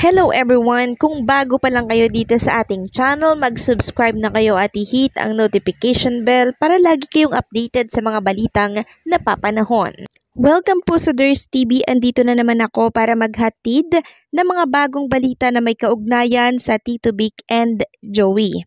Hello everyone! Kung bago pa lang kayo dito sa ating channel, mag-subscribe na kayo at i-hit ang notification bell para lagi kayong updated sa mga balitang napapanahon. Welcome po sa Durs TV. Andito na naman ako para maghatid ng mga bagong balita na may kaugnayan sa Tito Big and Joey.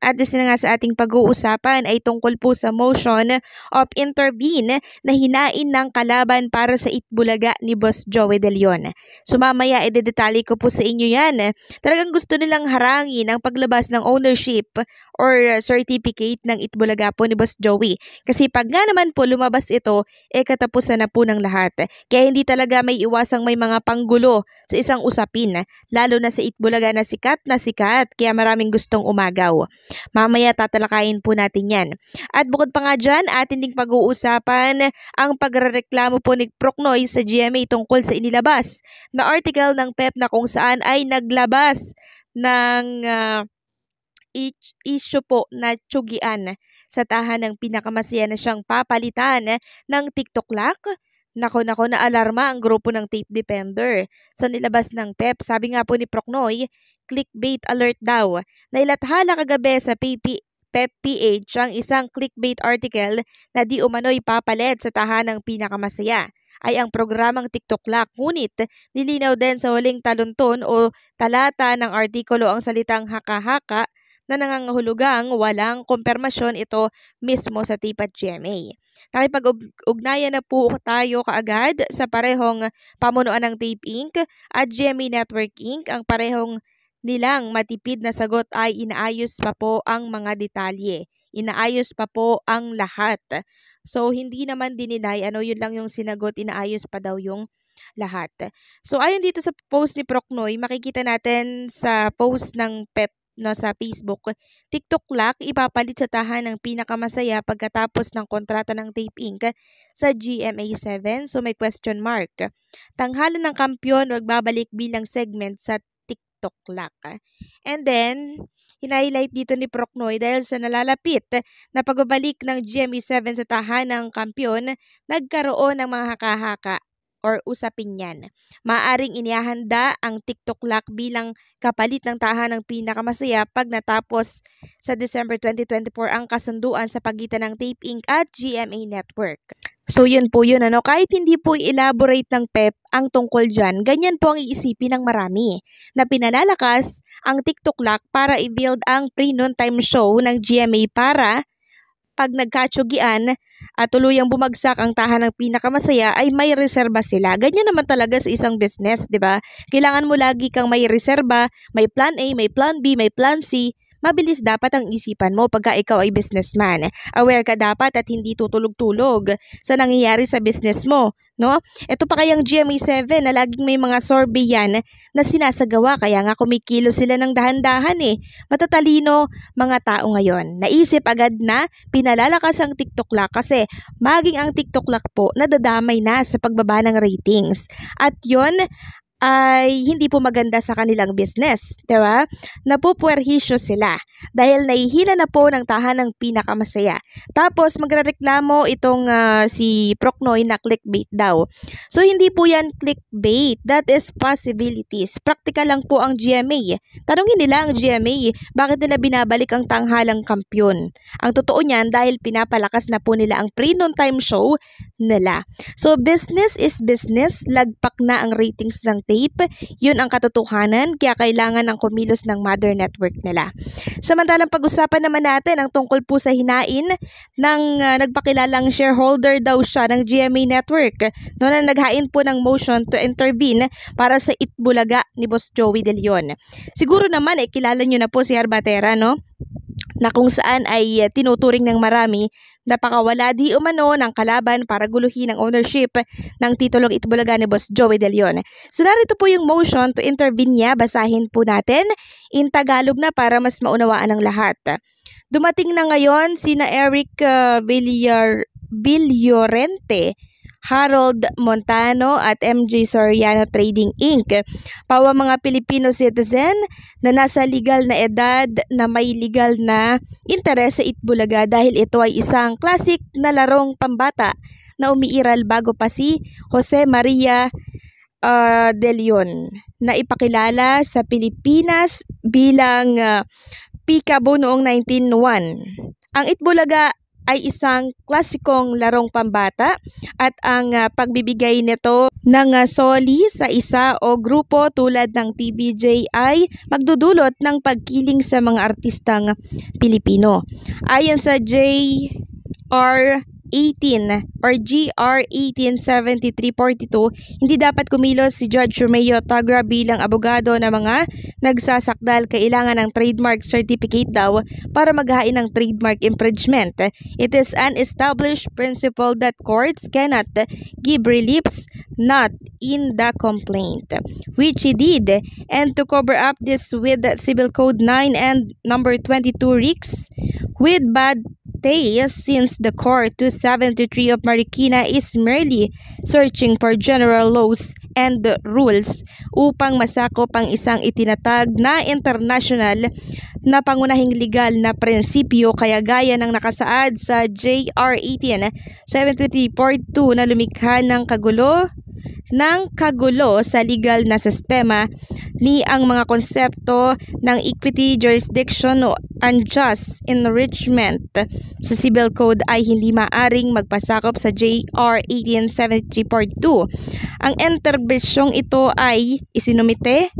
At isa na nga sa ating pag-uusapan ay tungkol po sa motion of intervene na hinain ng kalaban para sa Itbulaga ni Boss Joey De Leon. So mamaya idedetali ko po sa inyo yan. Talagang gusto nilang harangin ang paglabas ng ownership or certificate ng Itbulaga po ni Boss Joey. Kasi pag nga naman po lumabas ito, eh katapusan na po ng lahat. Kaya hindi talaga may iwasang may mga panggulo sa isang usapin, lalo na sa Itbulaga na sikat na sikat, kaya maraming gustong umagaw. Mamaya tatalakayin po natin yan. At bukod pa nga dyan, atin ding pag-uusapan ang pagrereklamo po ni Proknoy sa GMA tungkol sa inilabas na article ng PEP e na kung saan ay naglabas ng uh, issue po na tsugian sa tahan ng pinakamasaya na siyang papalitan ng TikTok lock Nako nako na alarma ang grupo ng tape defender. Sa nilabas ng PEP, e sabi nga po ni Procnoy, clickbait alert daw. Nailathala kagabi sa PP PEP-PH ang isang clickbait article na di umano'y papalit sa tahanang pinakamasaya ay ang programang TikTok Lock. Ngunit, nilinaw din sa huling talunton o talata ng artikulo ang salitang haka-haka na nangangahulugang walang kompermasyon ito mismo sa tipat e GMA. Nakipag-ugnayan na po tayo kaagad sa parehong pamunuan ng Tape Inc. at GMA Network Inc. Ang parehong nilang matipid na sagot ay inaayos pa po ang mga detalye. Inaayos pa po ang lahat. So, hindi naman dininay, ano yun lang yung sinagot, inaayos pa daw yung lahat. So, ayon dito sa post ni Procnoy, makikita natin sa post ng PEP no, sa Facebook. TikTok Lock ipapalit sa tahan ng pinakamasaya pagkatapos ng kontrata ng Tape Inc. sa GMA7 so may question mark. Tanghalan ng kampiyon babalik bilang segment sa TikTok Lock. And then, hinighlight dito ni Proknoy dahil sa nalalapit na pagbabalik ng GMA7 sa tahan ng kampiyon, nagkaroon ng mga haka-haka or usapin yan. Maaring inihahanda ang TikTok Lock bilang kapalit ng ng pinakamasaya pag natapos sa December 2024 ang kasunduan sa pagitan ng Tape Inc. at GMA Network. So yun po yun ano, kahit hindi po elaborate ng PEP ang tungkol dyan, ganyan po ang iisipin ng marami na pinalalakas ang TikTok Lock para i-build ang pre-noon time show ng GMA para pag nagkatsugian at tuluyang bumagsak ang tahanang pinakamasaya ay may reserba sila. Ganyan naman talaga sa isang business, di ba? Kailangan mo lagi kang may reserba, may plan A, may plan B, may plan C. Mabilis dapat ang isipan mo pagka ikaw ay businessman. Aware ka dapat at hindi tutulog-tulog sa nangyayari sa business mo no? Ito pa kayang GMA7 na laging may mga sorbet yan na sinasagawa kaya nga kumikilo sila ng dahan-dahan eh. Matatalino mga tao ngayon. Naisip agad na pinalalakas ang TikTok Lock kasi maging ang TikTok Lock po nadadamay na sa pagbaba ng ratings. At yon ay hindi po maganda sa kanilang business, di ba? Napupuerhisyo sila dahil nahihila na po ng tahanang pinakamasaya. Tapos magrereklamo itong uh, si Proknoy na clickbait daw. So hindi po yan clickbait, that is possibilities. Practical lang po ang GMA. Tanungin nila ang GMA, bakit nila binabalik ang tanghalang kampyon? Ang totoo niyan dahil pinapalakas na po nila ang pre time show nila. So business is business, lagpak na ang ratings ng tape. Yun ang katotohanan kaya kailangan ng kumilos ng mother network nila. Samantalang pag-usapan naman natin ang tungkol po sa hinain ng uh, nagpakilalang shareholder daw siya ng GMA Network noon na naghain po ng motion to intervene para sa Itbulaga ni Boss Joey De Leon. Siguro naman eh kilala nyo na po si Arbatera no? na kung saan ay eh, tinuturing ng marami na pakawala di umano ng kalaban para guluhin ang ownership ng titulong Itbulaga ni Boss Joey De Leon. So narito po yung motion to intervene niya, basahin po natin in Tagalog na para mas maunawaan ng lahat. Dumating na ngayon sina Eric uh, Villar Villorente Harold Montano at MJ Soriano Trading Inc. Pawa mga Pilipino citizen na nasa legal na edad na may legal na interes sa Itbulaga dahil ito ay isang classic na larong pambata na umiiral bago pa si Jose Maria uh, De Leon na ipakilala sa Pilipinas bilang uh, ah, Pikabo noong 1901. Ang Itbulaga ay isang klasikong larong pambata at ang uh, pagbibigay nito ng uh, soli sa isa o grupo tulad ng TBJ ay magdudulot ng pagkiling sa mga artistang Pilipino. Ayon sa J. R. 18 or GR 187342, hindi dapat kumilos si Judge Romeo Tagra bilang abogado ng na mga nagsasakdal kailangan ng trademark certificate daw para maghain ng trademark infringement. It is an established principle that courts cannot give reliefs not in the complaint, which he did. And to cover up this with Civil Code 9 and number 22 RICS with bad days since the Court 273 of Marikina is merely searching for general laws and rules upang masakop ang isang itinatag na international na pangunahing legal na prinsipyo kaya gaya ng nakasaad sa JR 1873.2 na lumikha ng kagulo, ng kagulo sa legal na sistema ni ang mga konsepto ng equity jurisdiction o unjust enrichment sa civil code ay hindi maaring magpasakop sa JR 1873 Part 2. Ang interbensyong ito ay isinumite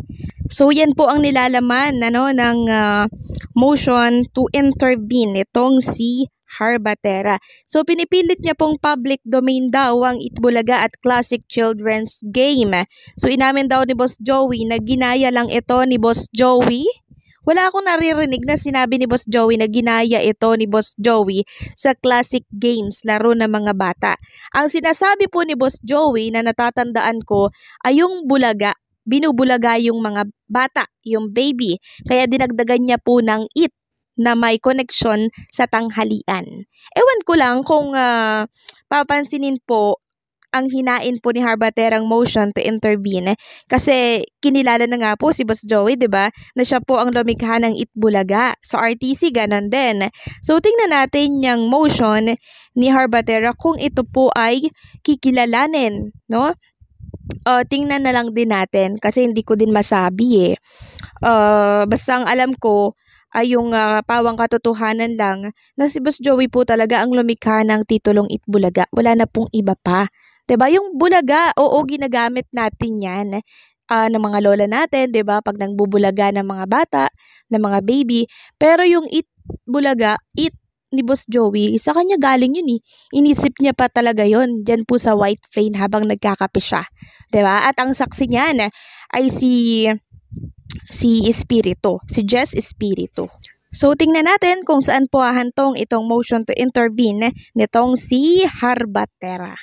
So yan po ang nilalaman ano ng uh, motion to intervene itong si Harbatera. So pinipilit niya pong public domain daw ang Itbulaga at Classic Children's Game. So inamin daw ni Boss Joey na ginaya lang ito ni Boss Joey. Wala akong naririnig na sinabi ni Boss Joey na ginaya ito ni Boss Joey sa classic games, laro ng mga bata. Ang sinasabi po ni Boss Joey na natatandaan ko ay yung bulaga binubulaga yung mga bata, yung baby. Kaya dinagdagan niya po ng it na may koneksyon sa tanghalian. Ewan ko lang kung uh, papansinin po ang hinain po ni Harbaterang motion to intervene kasi kinilala na nga po si Boss Joey, 'di ba? Na siya po ang lumikha ng Itbulaga. Sa so, RTC ganun din. So tingnan natin yung motion ni Harbatera kung ito po ay kikilalanin, no? uh, tingnan na lang din natin kasi hindi ko din masabi eh. Uh, basta ang alam ko, ay yung uh, pawang katotohanan lang na si Boss Joey po talaga ang lumikha ng titulong Itbulaga. Wala na pong iba pa. 'Di ba Yung bulaga, oo, ginagamit natin yan uh, ng mga lola natin, 'di ba? Pag nangbubulaga ng mga bata, ng mga baby. Pero yung Itbulaga, it ni Boss Joey, sa kanya galing yun eh. Inisip niya pa talaga yun, dyan po sa White Plain habang nagkakape siya. ba diba? At ang saksi niyan ay si si Espiritu, si Jess Espiritu. So tingnan natin kung saan po ahantong itong motion to intervene nitong si Harbatera.